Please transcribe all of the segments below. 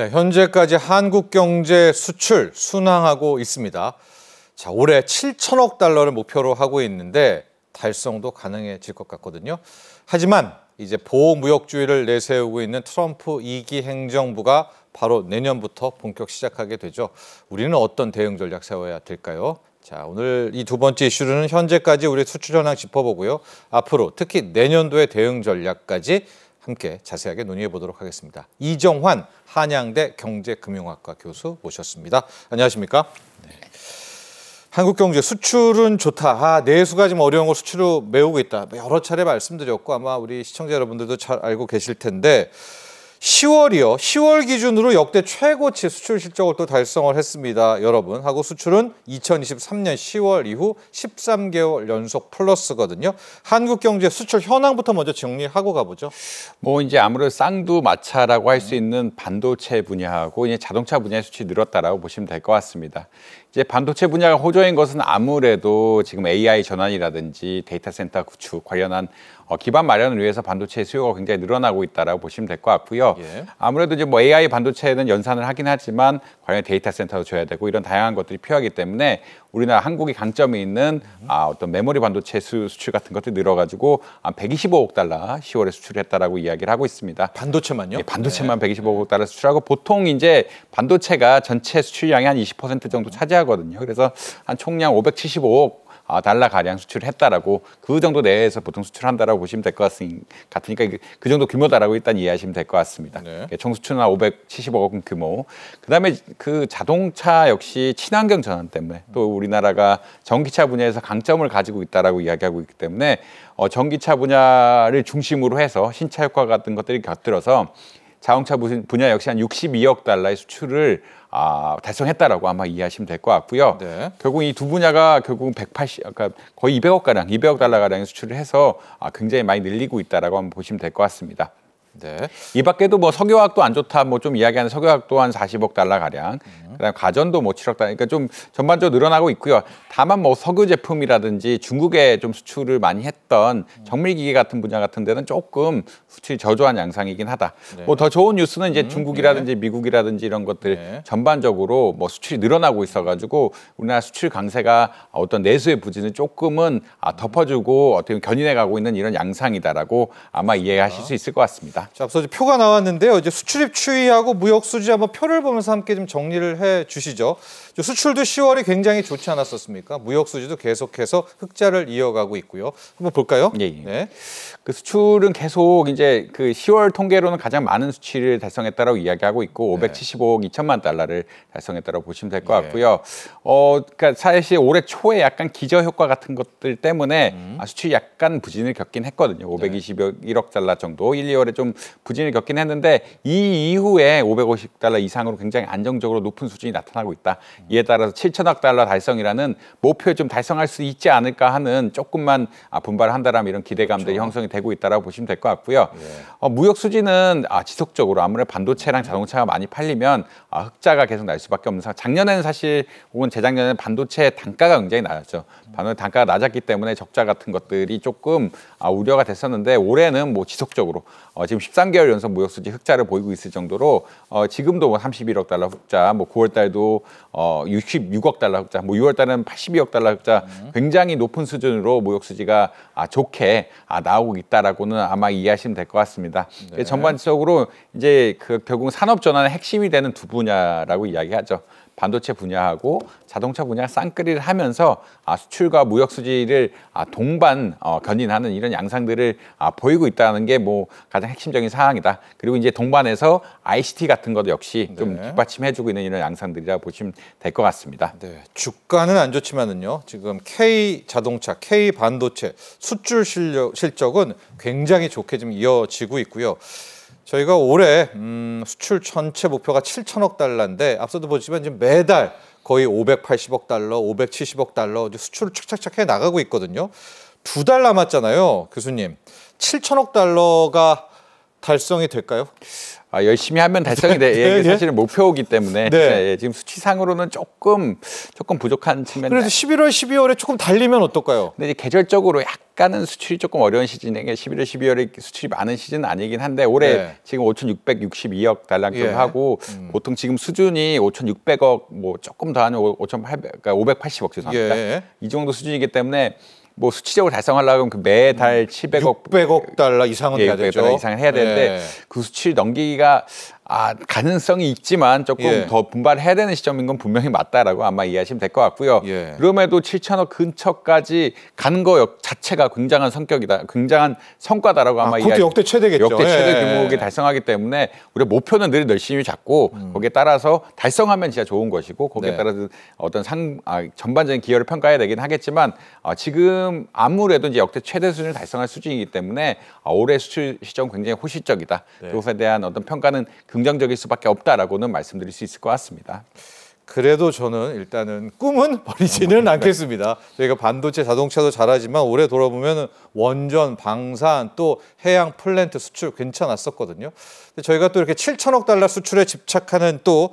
네, 현재까지 한국 경제 수출 순항하고 있습니다. 자, 올해 7천억 달러를 목표로 하고 있는데 달성도 가능해질 것 같거든요. 하지만 이제 보호무역주의를 내세우고 있는 트럼프 2기 행정부가 바로 내년부터 본격 시작하게 되죠. 우리는 어떤 대응 전략 세워야 될까요? 자, 오늘 이 두 번째 이슈로는 현재까지 우리 수출 현황 짚어보고요. 앞으로 특히 내년도의 대응 전략까지 함께 자세하게 논의해 보도록 하겠습니다. 이정환 한양대 경제금융학과 교수 모셨습니다. 안녕하십니까? 네. 한국 경제 수출은 좋다. 아, 내수가 지금 어려운 걸 수출로 메우고 있다. 여러 차례 말씀드렸고 아마 우리 시청자 여러분들도 잘 알고 계실 텐데 10월이요. 10월 기준으로 역대 최고치 수출 실적을 또 달성을 했습니다. 여러분. 하고 수출은 2023년 10월 이후 13개월 연속 플러스거든요. 한국 경제 수출 현황부터 먼저 정리하고 가보죠. 뭐 이제 아무래도 쌍두마차라고 할 수 있는 반도체 분야하고 이제 자동차 분야의 수출이 늘었다라고 보시면 될 것 같습니다. 이제 반도체 분야가 호조인 것은 아무래도 지금 AI 전환이라든지 데이터 센터 구축 관련한 어, 기반 마련을 위해서 반도체 수요가 굉장히 늘어나고 있다라고 보시면 될 것 같고요. 예. 아무래도 이제 뭐 AI 반도체는 연산을 하긴 하지만 과연 데이터 센터도 줘야 되고 이런 다양한 것들이 필요하기 때문에 우리나라 한국이 강점이 있는 아, 어떤 메모리 반도체 수, 수출 같은 것들이 늘어가지고 한 125억 달러 10월에 수출했다라고 이야기를 하고 있습니다. 반도체만요? 예, 반도체만 네. 125억 달러 수출하고 보통 이제 반도체가 전체 수출량의 한 20% 정도 차지하거든요. 그래서 한 총량 575억 아, 달러 가량 수출을 했다라고 그 정도 내에서 보통 수출한다라고 보시면 될 것 같으니까 그 정도 규모다라고 일단 이해하시면 될 것 같습니다. 네. 예, 총 수출은 570억 원 규모. 그다음에 그 자동차 역시 친환경 전환 때문에 또 우리나라가 전기차 분야에서 강점을 가지고 있다라고 이야기하고 있기 때문에 어, 전기차 분야를 중심으로 해서 신차 효과 같은 것들이 곁들여서 자동차 분야 역시 한 62억 달러의 수출을 아, 달성했다라고 아마 이해하시면 될 것 같고요. 네. 결국 이 두 분야가 결국 180, 그러니까 거의 200억 가량, 200억 달러 가량의 수출을 해서 아, 굉장히 많이 늘리고 있다라고 한번 보시면 될 것 같습니다. 네. 이 밖에도 뭐 석유화학도 안 좋다 뭐 좀 이야기하는 석유화학 또한 40억 달러 가량. 음. 그다음 가전도 뭐 7억 달러. 그러니까 좀 전반적으로 늘어나고 있고요. 다만 뭐 석유 제품이라든지 중국에 좀 수출을 많이 했던 음. 정밀 기계 같은 분야 같은 데는 조금 수출이 저조한 양상이긴 하다. 네. 뭐더 좋은 뉴스는 이제 음, 중국이라든지 네. 미국이라든지 이런 것들 네. 전반적으로 뭐 수출이 늘어나고 있어 가지고 우리나라 수출 강세가 어떤 내수의 부진을 조금은 아, 덮어주고 어떻게 견인해 가고 있는 이런 양상이다라고 아마 이해하실 수 있을 것 같습니다. 자, 앞서 이제 표가 나왔는데요. 이제 수출입 추이하고 무역 수지 한번 표를 보면서 함께 좀 정리를 해 주시죠. 수출도 10월이 굉장히 좋지 않았었습니까? 무역 수지도 계속해서 흑자를 이어가고 있고요. 한번 볼까요? 예, 예. 네. 그 수출은 계속 이제 그 10월 통계로는 가장 많은 수치를 달성했다라고 이야기하고 있고 네. 575억 2천만 달러를 달성했다라고 보시면 될것 예. 같고요. 어, 그러니까 사실 올해 초에 약간 기저 효과 같은 것들 때문에 음. 아, 수출이 약간 부진을 겪긴 했거든요. 521억 달러 정도 1, 2월에 좀 부진을 겪긴 했는데 이 이후에 550달러 이상으로 굉장히 안정적으로 높은 수준이 나타나고 있다. 이에 따라서 7천억 달러 달성이라는 목표 좀 달성할 수 있지 않을까 하는 조금만 아, 분발 한다라면 이런 기대감들이 그렇죠. 형성이 되고 있다라고 보시면 될 것 같고요. 예. 어, 무역 수지는 아, 지속적으로 아무래도 반도체랑 음. 자동차가 많이 팔리면 아, 흑자가 계속 날 수밖에 없는 상황. 작년에는 사실 혹은 재작년에는 반도체 단가가 굉장히 낮았죠. 음. 반도체 단가가 낮았기 때문에 적자 같은 것들이 조금 아, 우려가 됐었는데 올해는 뭐 지속적으로 어, 지금 13개월 연속 무역수지 흑자를 보이고 있을 정도로 어, 지금도 뭐 31억 달러 흑자, 뭐 9월 달도 어, 66억 달러 흑자, 뭐 6월 달은 82억 달러 흑자 음. 굉장히 높은 수준으로 무역수지가 아, 좋게 아, 나오고 있다라고는 아마 이해하시면 될 것 같습니다. 네. 전반적으로 이제 그 결국 산업 전환의 핵심이 되는 두 분야라고 이야기하죠. 반도체 분야하고 자동차 분야 쌍끌이를 하면서 아, 수출과 무역 수지를 아, 동반 어, 견인하는 이런 양상들을 아, 보이고 있다는 게 뭐 가장 핵심적인 사항이다. 그리고 이제 동반해서 ICT 같은 것도 역시 네. 좀 뒷받침해주고 있는 이런 양상들이라 보시면 될 것 같습니다. 네, 주가는 안 좋지만은요. 지금 K 자동차, K 반도체 수출 실력, 실적은 굉장히 좋게 지금 이어지고 있고요. 저희가 올해 음, 수출 전체 목표가 7천억 달러인데 앞서도 보시면 지금 매달 거의 580억 달러, 570억 달러 수출을 착착착 해 나가고 있거든요. 두 달 남았잖아요, 교수님. 7천억 달러가 달성이 될까요? 아, 열심히 하면 달성이 돼. 네, 이게 네, 사실은 목표이기 때문에 네. 예, 예. 지금 수치상으로는 조금 조금 부족한 측면이 그래서 11월, 12월에 조금 달리면 어떨까요? 근데 이제 계절적으로 약간은 수출이 조금 어려운 시즌에 이요 11월, 12월에 수출이 많은 시즌은 아니긴 한데 올해 네. 지금 5,662억 달랑 좀 예. 하고 음. 보통 지금 수준이 5,600억 뭐 조금 더하는 5,800 그러니까 580억 죄송합니다. 이 정도 수준이기 때문에 뭐 수치적으로 달성하려면 그 매달 700억 600억 달러 이상은 예, 해야 되죠. 이상을 해야 되는데 네. 그 수치를 넘기기가 아 가능성이 있지만 조금 예. 더 분발해야 되는 시점인 건 분명히 맞다라고 아마 이해하시면 될 것 같고요. 예. 그럼에도 7천억 근처까지 간거 자체가 굉장한 성격이다, 굉장한 성과다라고 아, 아마 아, 이해. 그 역대 최대겠죠. 역대 최대 예. 규모에 달성하기 때문에 우리 목표는 늘 열심히 잡고 음. 거기에 따라서 달성하면 진짜 좋은 것이고 거기에 네. 따라서 어떤 상 아, 전반적인 기여를 평가해야 되긴 하겠지만 아, 지금 아무래도 이제 역대 최대 수준을 달성할 수준이기 때문에 아, 올해 수출 시점 굉장히 호시적이다 네. 그것에 대한 어떤 평가는 금 긍정적일 수밖에 없다라고는 말씀드릴 수 있을 것 같습니다. 그래도 저는 일단은 꿈은 버리지는 않겠습니다. 저희가 반도체 자동차도 잘하지만 올해 돌아보면 원전, 방산, 또 해양 플랜트 수출 괜찮았었거든요. 근데 저희가 또 이렇게 7천억 달러 수출에 집착하는 또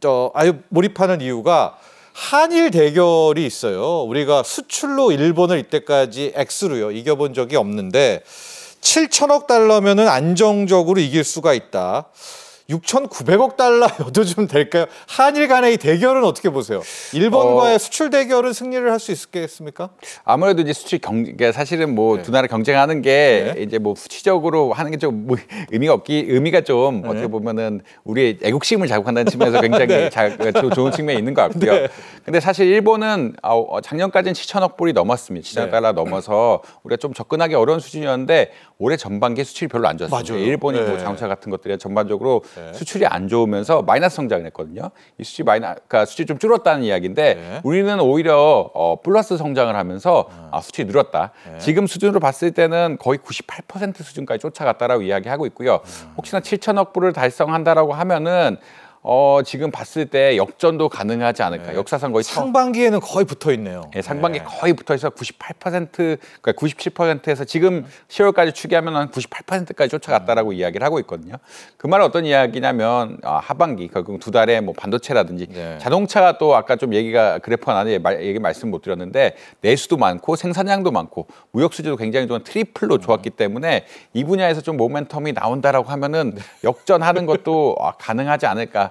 저, 아유, 몰입하는 이유가 한일 대결이 있어요. 우리가 수출로 일본을 이때까지 X로요. 이겨본 적이 없는데 7천억 달러면은 안정적으로 이길 수가 있다. 6,900억 달러여도 좀 될까요? 한일 간의 대결은 어떻게 보세요? 일본과의 어... 수출 대결은 승리를 할 수 있겠습니까? 아무래도 이제 수출 경제 사실은 뭐두 네. 나라 경쟁하는 게 네. 이제 뭐 수치적으로 하는 게좀뭐 의미가 없기 의미가 좀 네. 어떻게 보면은 우리의 애국심을 자극한다는 측면에서 굉장히 네. 자, 그 좋은 측면이 있는 것 같고요. 네. 근데 사실 일본은 아, 어, 작년까지는 7천억 불이 넘었습니다. 7천억 달러 넘어서 우리가 좀 접근하기 어려운 수준이었는데 올해 전반기 수출이 별로 안 좋았습니다. 맞아요. 일본이 뭐 자동차 같은 것들이 전반적으로 네. 수출이 안 좋으면서 마이너스 성장을 했거든요. 이 수치 마이너, 그러니까 수치 좀 줄었다는 이야기인데 네. 우리는 오히려 어, 플러스 성장을 하면서 아. 아, 네. 아, 수치 늘었다. 지금 수준으로 봤을 때는 거의 98% 수준까지 쫓아갔다라고 이야기하고 있고요. 음. 혹시나 7천억 불을 달성한다라고 하면은 어, 지금 봤을 때 역전도 가능하지 않을까. 네. 역사상 거의 상반기에는 처 거의 붙어 있네요. 네, 상반기 네. 거의 붙어 있어 98% 그러니까 97%에서 지금 10월까지 추계하면 한 98%까지 쫓아갔다라고 이야기를 하고 있거든요. 그 말은 어떤 이야기냐면 아, 하반기 결국 두 달에 뭐 반도체라든지 네. 자동차가 또 아까 좀 얘기가 그래프가 나는 얘기 말씀 못 드렸는데 내수도 많고 생산량도 많고 무역 수지도 굉장히 좋은 트리플로 음. 좋았기 때문에 이 분야에서 좀 모멘텀이 나온다라고 하면은 네. 역전하는 것도 아, 가능하지 않을까.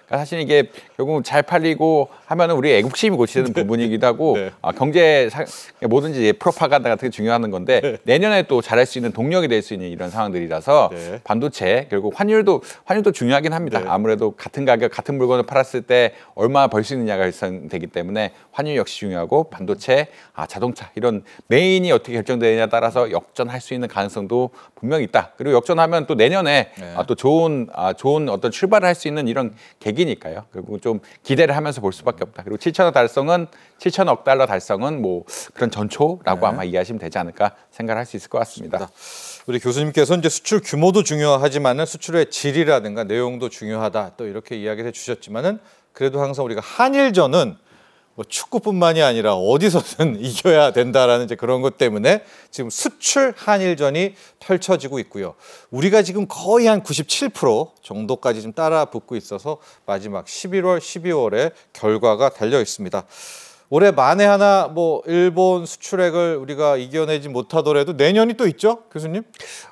그러니까 사실 이게 결국 잘 팔리고 하면은 우리 애국심이 고치는 네, 네. 부분이기도 하고 네. 아, 경제 사, 뭐든지 프로파간다 같은 게 중요한 건데 네. 내년에 또 잘할 수 있는 동력이 될 수 있는 이런 상황들이라서 네. 반도체 결국 환율도 환율도 중요하긴 합니다. 네. 아무래도 같은 가격 같은 물건을 팔았을 때 얼마 벌수 있느냐가 결정되기 때문에 환율 역시 중요하고 반도체 아, 자동차 이런 메인이 어떻게 결정되느냐 따라서 역전할 수 있는 가능성도 분명히 있다. 그리고 역전하면 또 내년에 아, 또 좋은 아, 좋은 어떤 출발을 할 수 있는 이런 계기 위기니까요. 결국 좀 기대를 하면서 볼 수밖에 없다. 그리고 7천억 달성은 7천억 달러 달성은 뭐 그런 전초라고 네. 아마 이해하시면 되지 않을까 생각할 수 있을 것 같습니다. 그습니다 우리 교수님께서 이제 수출 규모도 중요하지만은 수출의 질이라든가 내용도 중요하다 또 이렇게 이야기를 해주셨지만은 그래도 항상 우리가 한일전은 뭐 축구뿐만이 아니라 어디서든 이겨야 된다라는 이제 그런 것 때문에 지금 수출 한일전이 펼쳐지고 있고요. 우리가 지금 거의 한 97% 정도까지 좀 따라 붙고 있어서 마지막 11월, 12월에 결과가 달려 있습니다. 올해 만에 하나 뭐 일본 수출액을 우리가 이겨내지 못하더라도 내년이 또 있죠, 교수님?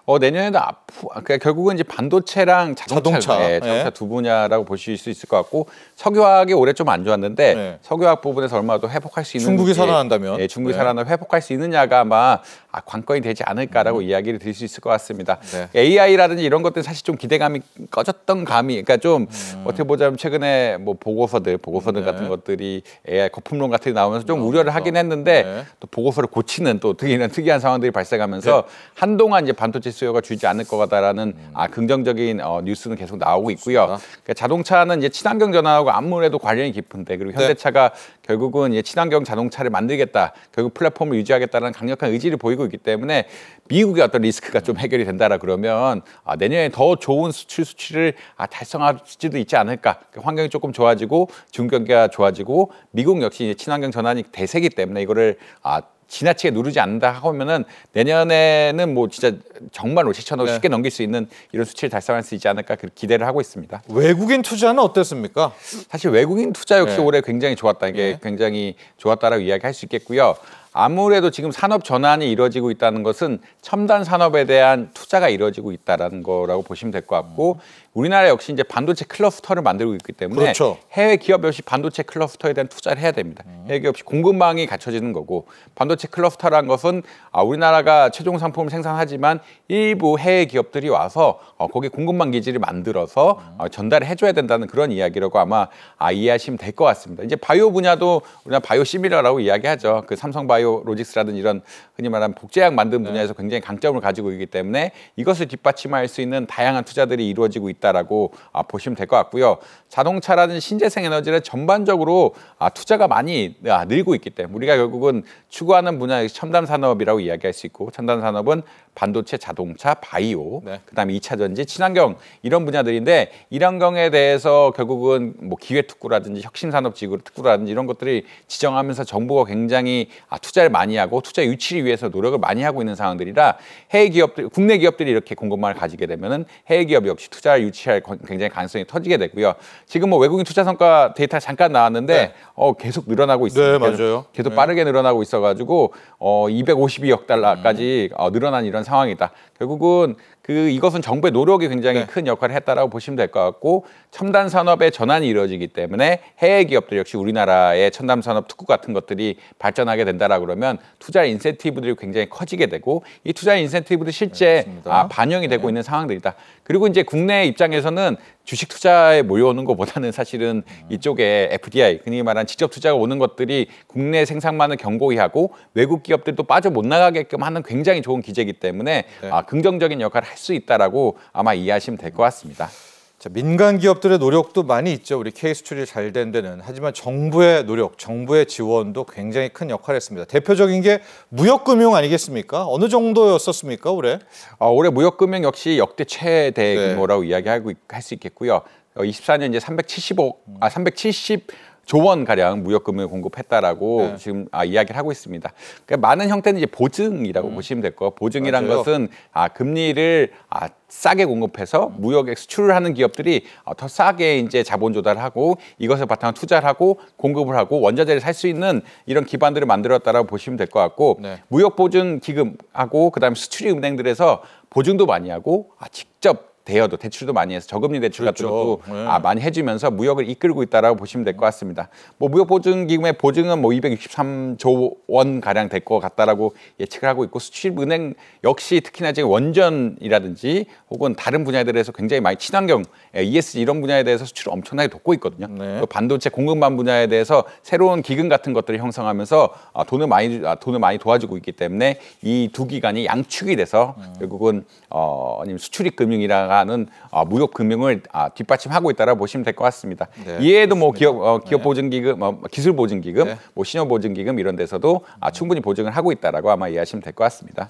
어 내년에도 앞으로 아, 그러니까 결국은 이제 반도체랑 자동차, 자동차, 네, 예. 자동차 네. 두 분야라고 보실 수 있을 것 같고 석유화학이 올해 좀 안 좋았는데 네. 석유화학 부분에서 얼마나 더 회복할 수 있는 중국이 살아난다면, 예, 중국이 살아나 네. 회복할 수 있느냐가 아마 아, 관건이 되지 않을까라고 음. 이야기를 드릴 수 있을 것 같습니다. AI라든지 네. 이런 것들 사실 좀 기대감이 꺼졌던 감이, 그러니까 좀 음. 어떻게 보자면 최근에 뭐 보고서들, 보고서들 네. 같은 것들이 AI 거품론 같은 이 나오면서 좀 음, 우려를 하긴 그렇죠. 했는데 네. 또 보고서를 고치는 또 특이한 특이한 상황들이 발생하면서 네. 한동안 이제 반도체 수요가 줄지 않을 것 같다라는 음. 아 긍정적인 어, 뉴스는 계속 나오고 있고요. 그러니까 자동차는 이제 친환경 전환하고 아무래도 관련이 깊은데 그리고 네. 현대차가 결국은 예, 친환경 자동차를 만들겠다, 결국 플랫폼을 유지하겠다는 강력한 의지를 보이고 있기 때문에 미국의 어떤 리스크가 좀 해결이 된다라 그러면 아, 내년에 더 좋은 수출 수치를 아, 달성할 수도 있지 않을까. 그러니까 환경이 조금 좋아지고 중경기가 좋아지고 미국 역시 친환경 전환이 대세기 때문에 이거를 아, 지나치게 누르지 않는다 하면은 내년에는 뭐 진짜 정말 5천억 네. 쉽게 넘길 수 있는 이런 수치를 달성할 수 있지 않을까 기대를 하고 있습니다. 외국인 투자는 어땠습니까? 사실 외국인 투자 역시 네. 올해 굉장히 좋았다. 이게 네. 굉장히 좋았다라고 이야기할 수 있겠고요. 아무래도 지금 산업 전환이 이루어지고 있다는 것은 첨단 산업에 대한 투자가 이루어지고 있다는 거라고 보시면 될 것 같고 음. 우리나라 역시 이제 반도체 클러스터를 만들고 있기 때문에 그렇죠. 해외 기업 역시 반도체 클러스터에 대한 투자를 해야 됩니다. 음. 해외 기업 역시 공급망이 갖춰지는 거고 반도체 클러스터란 것은 아, 우리나라가 최종 상품을 생산하지만 일부 해외 기업들이 와서 어, 거기 공급망 기지를 만들어서 음. 어, 전달을 해줘야 된다는 그런 이야기라고 아마 아, 이해하시면 될 것 같습니다. 이제 바이오 분야도 우리나라 바이오 시밀러라고 이야기하죠. 그 삼성 바이오 로직스라든지 이런 흔히 말하는 복제약 만드는 네. 분야에서 굉장히 강점을 가지고 있기 때문에 이것을 뒷받침할 수 있는 다양한 투자들이 이루어지고 있다. 있다라고 아, 보시면 될 것 같고요. 자동차라든지 신재생 에너지를 전반적으로 아, 투자가 많이 아, 늘고 있기 때문에 우리가 결국은 추구하는 분야 첨단 산업이라고 이야기할 수 있고 첨단 산업은 반도체, 자동차, 바이오, 네. 그다음에 이차 전지, 친환경 이런 분야들인데 이런경에 대해서 결국은 뭐 기회 특구라든지 혁신 산업 지구 특구라든지 이런 것들이 지정하면서 정부가 굉장히 아, 투자를 많이 하고 투자 유치를 위해서 노력을 많이 하고 있는 상황들이라 해외 기업들 국내 기업들이 이렇게 공급망을 가지게 되면은 해외 기업 역시 투자를 유치할 굉장히 가능성이 터지게 됐고요. 지금 뭐 외국인 투자 성과 데이터 잠깐 나왔는데 네. 어, 계속 늘어나고 있어요. 네, 맞아요. 계속, 계속 네. 빠르게 늘어나고 있어가지고 어, 252억 달러까지 음. 어, 늘어난 이런 상황이다. 결국은 그 이것은 정부의 노력이 굉장히 네. 큰 역할을 했다라고 보시면 될 것 같고 첨단 산업의 전환이 이루어지기 때문에 해외 기업들 역시 우리나라의 첨단 산업 특구 같은 것들이 발전하게 된다라고 그러면 투자 인센티브들이 굉장히 커지게 되고 이 투자 인센티브도 실제 네, 아, 반영이 되고 네. 있는 상황들이다. 그리고 이제 국내 입장에서는 주식 투자에 몰려오는 것보다는 사실은 음. 이쪽에 FDI, 흔히 말한 직접 투자가 오는 것들이 국내 생산만을 경고히 하고 외국 기업들도 빠져 못 나가게끔 하는 굉장히 좋은 기제이기 때문에 네. 아, 긍정적인 역할을 할 수 있다라고 아마 이해하시면 될 것 같습니다. 자, 민간 기업들의 노력도 많이 있죠. 우리 케이스 추리 잘된 데는. 하지만 정부의 노력, 정부의 지원도 굉장히 큰 역할을 했습니다. 대표적인 게 무역금융 아니겠습니까? 어느 정도였었습니까, 올해? 어, 올해 무역금융 역시 역대 최대 규모라고 네. 이야기하고 할 수 있겠고요. 24년 어, 이제 370억, 아, 370 조원 가량 무역금을 공급했다라고 네. 지금 아, 이야기를 하고 있습니다. 그러니까 많은 형태는 이제 보증이라고 음. 보시면 될 거예요. 보증이란 맞아요. 것은 아, 금리를 아, 싸게 공급해서 음. 무역에 수출을 하는 기업들이 아, 더 싸게 이제 자본 조달하고 이것을 바탕으로 투자를 하고 공급을 하고 원자재를 살 수 있는 이런 기반들을 만들었다라고 보시면 될 것 같고 네. 무역 보증 기금하고 그다음에 수출이 은행들에서 보증도 많이 하고 아, 직접 대여도 대출도 많이 해서 저금리 대출 같은 그렇죠. 것도 네. 아, 많이 해주면서 무역을 이끌고 있다라고 보시면 될 것 같습니다. 뭐 무역 보증 기금의 보증은 뭐 263조 원 가량 될 것 같다라고 예측을 하고 있고 수출은행 역시 특히나 지금 원전이라든지 혹은 다른 분야에 대해서 굉장히 많이 친환경 예, ESG 이런 분야에 대해서 수출을 엄청나게 돕고 있거든요. 네. 또 반도체 공급망 분야에 대해서 새로운 기금 같은 것들을 형성하면서 아, 돈을 많이 아, 돈을 많이 도와주고 있기 때문에 이 두 기관이 양축이 돼서 음. 결국은 어, 아니면 수출입 금융이라가 하는 어, 아, 무역 금융을 아, 뒷받침하고 있다라고 보시면 될 것 같습니다. 네, 이외에도 뭐 기업 어, 기업 네. 보증 기금, 어, 뭐, 기술 보증 기금, 네. 뭐 신용 보증 기금 이런 데서도 아, 음. 충분히 보증을 하고 있다라고 아마 이해하시면 될 것 같습니다.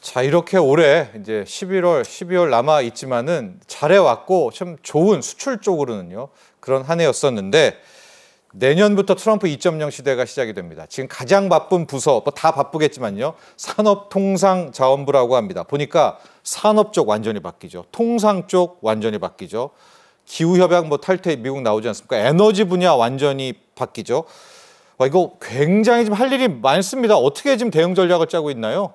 자 이렇게 올해 이제 11월, 12월 남아 있지만은 잘해왔고 참 좋은 수출 쪽으로는요 그런 한 해였었는데. 내년부터 트럼프 2.0 시대가 시작이 됩니다. 지금 가장 바쁜 부서, 뭐 다 바쁘겠지만요. 산업통상자원부라고 합니다. 보니까 산업 쪽 완전히 바뀌죠. 통상 쪽 완전히 바뀌죠. 기후협약 뭐 탈퇴 미국 나오지 않습니까? 에너지 분야 완전히 바뀌죠. 와, 이거 굉장히 지금 할 일이 많습니다. 어떻게 지금 대응 전략을 짜고 있나요?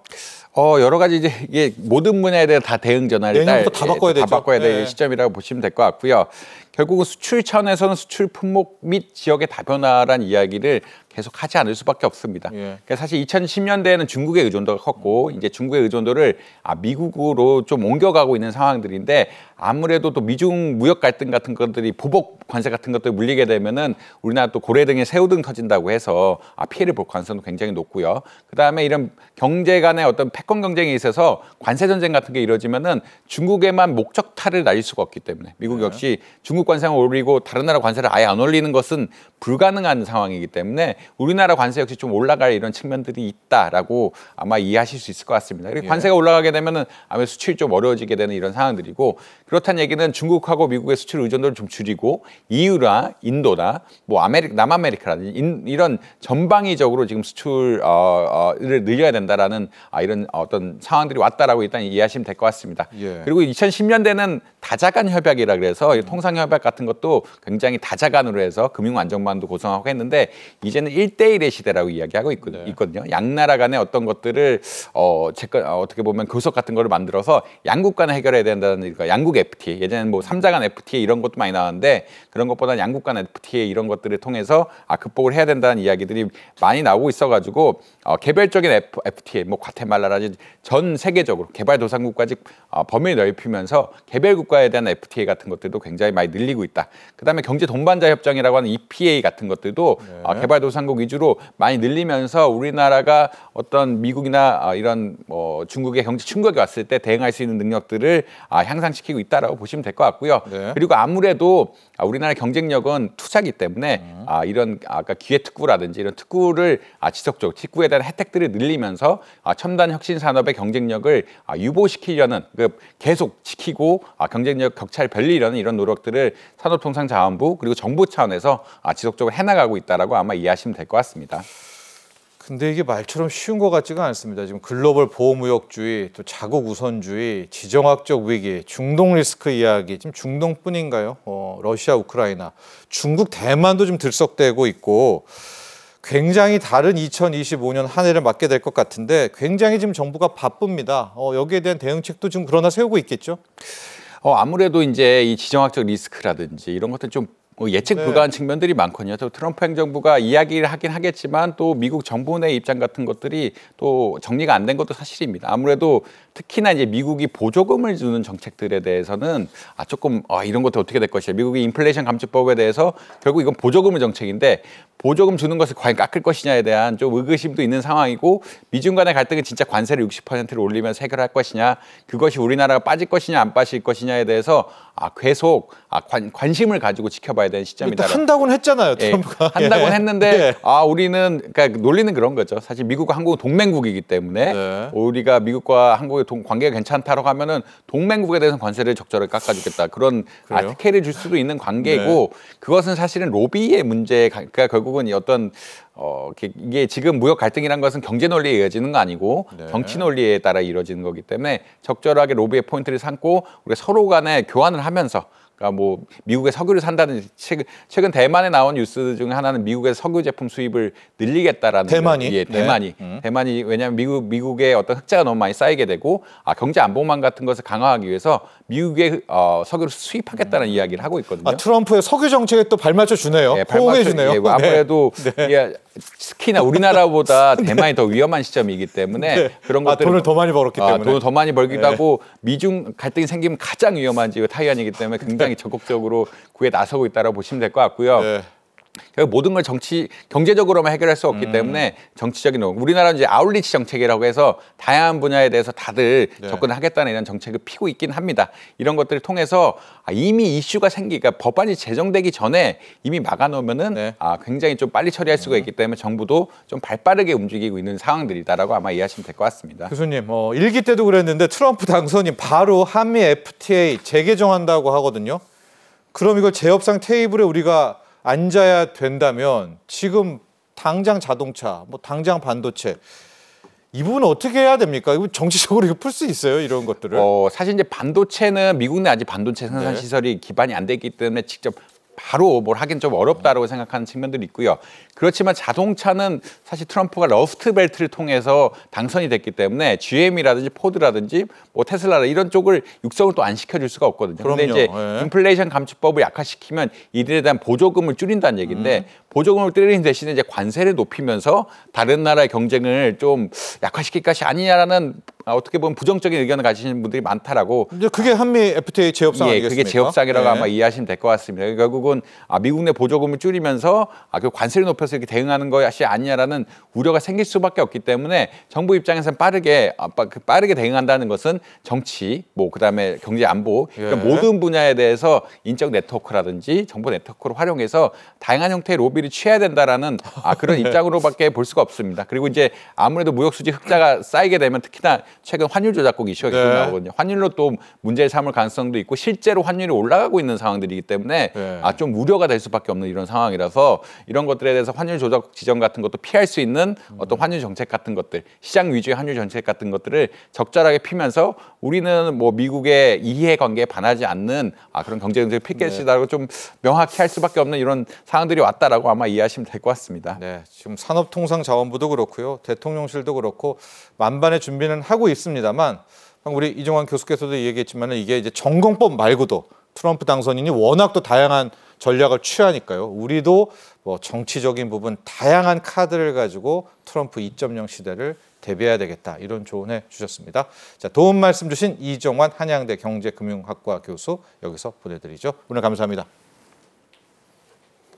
어 여러 가지 이제 이게 모든 분야에 대해 다 대응 전환을 내년부터 다 바꿔야 예, 되죠. 바꿔야 될 예. 시점이라고 보시면 될 것 같고요. 결국은 수출 차원에서는 수출 품목 및 지역의 다변화란 이야기를 계속 하지 않을 수밖에 없습니다. 예. 그 사실 2010년대에는 중국의 의존도가 컸고 이제 중국의 의존도를 아, 미국으로 좀 옮겨가고 있는 상황들인데 아무래도 또 미중 무역 갈등 같은 것들이 보복 관세 같은 것들 물리게 되면은 우리나라 또 고래 등에 새우 등 터진다고 해서 아, 피해를 볼 가능성도 굉장히 높고요. 그다음에 이런 경제 간의 어떤 패권 경쟁에 있어서 관세 전쟁 같은 게 이루어지면은 중국에만 목적타를 날릴 수가 없기 때문에 미국 네. 역시 네. 중국 관세를 올리고 다른 나라 관세를 아예 안 올리는 것은 불가능한 상황이기 때문에 우리나라 관세 역시 좀 올라갈 이런 측면들이 있다라고 아마 이해하실 수 있을 것 같습니다. 그리고 예. 관세가 올라가게 되면은 아마 수출이 좀 어려워지게 되는 이런 상황들이고 그렇다는 얘기는 중국하고 미국의 수출 의존도를 좀 줄이고 이유라 e 인도나 뭐 아메리 남아메리카라든지 인, 이런 전방위적으로 지금 수출을 어, 어, 늘려야 된다라는 아, 이런 어떤 상황들이 왔다라고 일단 이해하시면 될 것 같습니다. 예. 그리고 2010년대는 다자간 협약이라 그래서 음. 통상 협약 같은 것도 굉장히 다자간으로 해서 금융 안정만도 구성하고 했는데 이제는 일대일의 시대라고 이야기하고 있, 네. 있거든요. 양 나라 간의 어떤 것들을 어, 채권, 어, 어떻게 보면 교섭 같은 거를 만들어서 양국 간에 해결해야 된다는 그러니 양국 FTA 예전에는 뭐 삼자 간 FTA 이런 것도 많이 나왔는데 그런 것보다 양국 간 FTA 이런 것들을 통해서 아 극복을 해야 된다는 이야기들이 많이 나오고 있어가지고 어, 개별적인 F, FTA 뭐 과테말라라든지 전 세계적으로 개발도상국까지 어, 범위 넓히면서 개별국가 국가에 대한 FTA 같은 것들도 굉장히 많이 늘리고 있다. 그다음에 경제 동반자 협정이라고 하는 EPA 같은 것들도 네. 아, 개발도상국 위주로 많이 늘리면서 우리나라가 어떤 미국이나 아, 이런 뭐 중국의 경제 충격이 왔을 때 대응할 수 있는 능력들을 아, 향상시키고 있다라고 보시면 될 것 같고요. 네. 그리고 아무래도 우리나라 경쟁력은 투자기 때문에 음. 아, 이런 아까 기회 특구라든지 이런 특구를 아, 지속적으로 특구에 대한 혜택들을 늘리면서 아, 첨단 혁신 산업의 경쟁력을 아, 유보시키려는 그 계속 지키고 아, 경쟁력 격차를 벌리려는 이런 노력들을 산업통상자원부 그리고 정부 차원에서 아, 지속적으로 해나가고 있다라고 아마 이해하시면 될 것 같습니다. 근데 이게 말처럼 쉬운 것 같지가 않습니다. 지금 글로벌 보호무역주의, 또 자국 우선주의, 지정학적 위기, 중동 리스크 이야기, 지금 중동뿐인가요? 어, 러시아, 우크라이나, 중국, 대만도 좀 들썩대고 있고 굉장히 다른 2025년 한 해를 맞게 될 것 같은데 굉장히 지금 정부가 바쁩니다. 어, 여기에 대한 대응책도 지금 그러나 세우고 있겠죠? 어, 아무래도 이제 이 지정학적 리스크라든지 이런 것들 좀뭐 예측 네. 불가한 네. 측면들이 많거든요. 또 트럼프 행정부가 이야기를 하긴 하겠지만 또 미국 정부 내 입장 같은 것들이 또 정리가 안 된 것도 사실입니다. 아무래도 특히나 이제 미국이 보조금을 주는 정책들에 대해서는 아 조금 아 이런 것도 어떻게 될것이냐 미국이 인플레이션 감축법에 대해서 결국 이건 보조금의 정책인데 보조금 주는 것을 과연 깎을 것이냐에 대한 좀 의구심도 있는 상황이고 미중 간의 갈등은 진짜 관세를 60%를 올리면 해결할 것이냐 그것이 우리나라가 빠질 것이냐 안 빠질 것이냐에 대해서 아 계속 아 관, 관심을 가지고 지켜봐야 가야 되는 시점이다. 한다고는 했잖아요. 예, 트럼프가. 예, 한다고는 했는데 예. 아 우리는 그러니까 논리는 그런 거죠. 사실 미국과 한국은 동맹국이기 때문에 네. 우리가 미국과 한국의 동, 관계가 괜찮다라고 하면은 동맹국에 대해서 관세를 적절히 깎아주겠다 그런 아티케를 줄 수도 있는 관계고 네. 그것은 사실은 로비의 문제가 그러니까 결국은 어떤 어, 이게 지금 무역 갈등이란 것은 경제 논리에 이어지는 거 아니고 네. 정치 논리에 따라 이루어지는 거기 때문에 적절하게 로비의 포인트를 삼고 우리 서로 간에 교환을 하면서 그러니까 뭐 미국의 석유를 산다는 최근 최근 대만에 나온 뉴스 중에 하나는 미국의 석유 제품 수입을 늘리겠다라는 대만이 예, 대만이 네. 음. 대만이 왜냐하면 미국 미국의 어떤 흑자가 너무 많이 쌓이게 되고 아 경제 안보망 같은 것을 강화하기 위해서 미국의 어, 석유를 수입하겠다는 음. 이야기를 하고 있거든요. 아, 트럼프의 석유 정책에 또 발맞춰 주네요. 예, 네, 호응해 주네요. 예, 아무래도 네. 예, 특히나 우리나라보다 네. 대만이 더 위험한 시점이기 때문에 네. 그런 것들 아, 돈을 더 많이 벌었기 아, 때문에 돈을 더 많이 벌기도 네. 하고 미중 갈등이 생기면 가장 위험한 지역 타이완이기 때문에 굉장히 네. 적극적으로 구에 나서고 있다라고 보시면 될 것 같고요. 모든 걸 정치 경제적으로만 해결할 수 없기 음. 때문에 정치적인 우리나라 이제 아울리치 정책이라고 해서 다양한 분야에 대해서 다들 네. 접근하겠다는 이런 정책을 피고 있긴 합니다. 이런 것들을 통해서 아, 이미 이슈가 생기니까 그러니까 법안이 제정되기 전에 이미 막아놓으면은 네. 아, 굉장히 좀 빨리 처리할 수가 음. 있기 때문에 정부도 좀 발빠르게 움직이고 있는 상황들이다라고 아마 이해하시면 될 것 같습니다. 교수님, 어, 일기 때도 그랬는데 트럼프 당선인 바로 한미 FTA 재개정한다고 하거든요. 그럼 이걸 제협상 테이블에 우리가 앉아야 된다면 지금 당장 자동차, 뭐 당장 반도체 이 부분은 어떻게 해야 됩니까? 이거 정치적으로 이거 풀수 있어요? 이런 것들을. 어, 사실 이제 반도체는 미국 내 아직 반도체 생산 시설이 네. 기반이 안돼기 때문에 직접 바로 뭘 하긴 좀 어렵다라고 생각하는 측면들이 있고요. 그렇지만 자동차는 사실 트럼프가 러스트벨트를 통해서 당선이 됐기 때문에 GM이라든지 포드라든지 뭐 테슬라 이런 쪽을 육성을 또 안 시켜줄 수가 없거든요. 그런데 이제 예. 인플레이션 감축법을 약화시키면 이들에 대한 보조금을 줄인다는 얘기인데 음. 보조금을 때리는 대신에 이제 관세를 높이면서 다른 나라의 경쟁을 좀 약화시킬 것이 아니냐라는 어떻게 보면 부정적인 의견을 가지시는 분들이 많다라고. 근데 그게 한미 FTA 제협상 이 예, 아니겠습니까? 그게 제협상이라고 예. 아마 이해하시면 될 것 같습니다. 그러니까 결국 결은 아, 미국 내 보조금을 줄이면서 아, 그 관세를 높여서 이렇게 대응하는 것이 아니냐라는 우려가 생길 수밖에 없기 때문에 정부 입장에서는 빠르게 아, 그 빠르게 대응한다는 것은 정치, 뭐 그다음에 경제 안보 그러니까 예. 모든 분야에 대해서 인적 네트워크라든지 정보 네트워크를 활용해서 다양한 형태의 로비를 취해야 된다라는 아, 그런 입장으로밖에 볼 수가 없습니다. 그리고 이제 아무래도 무역 수지 흑자가 쌓이게 되면 특히나 최근 환율 조작국 이슈가 계속 네. 나오거든요. 환율로 또 문제를 삼을 가능성도 있고 실제로 환율이 올라가고 있는 상황들이기 때문에 네. 아, 좀 우려가 될 수밖에 없는 이런 상황이라서 이런 것들에 대해서 환율 조작 지점 같은 것도 피할 수 있는 어떤 환율 정책 같은 것들 시장 위주의 환율 정책 같은 것들을 적절하게 피면서 우리는 뭐 미국의 이해관계에 반하지 않는 아 그런 경제 정책을 필겠다라고 네. 좀 명확히 할 수밖에 없는 이런 상황들이 왔다라고 아마 이해하시면 될 것 같습니다. 네, 지금 산업통상자원부도 그렇고요, 대통령실도 그렇고 만반의 준비는 하고 있습니다만 우리 이종환 교수께서도 얘기했지만 이게 이제 전공법 말고도 트럼프 당선인이 워낙 또 다양한 전략을 취하니까요. 우리도 뭐 정치적인 부분 다양한 카드를 가지고 트럼프 2.0 시대를 대비해야 되겠다 이런 조언해 주셨습니다. 자 도움 말씀 주신 이종환 한양대 경제금융학과 교수 여기서 보내드리죠. 오늘 감사합니다.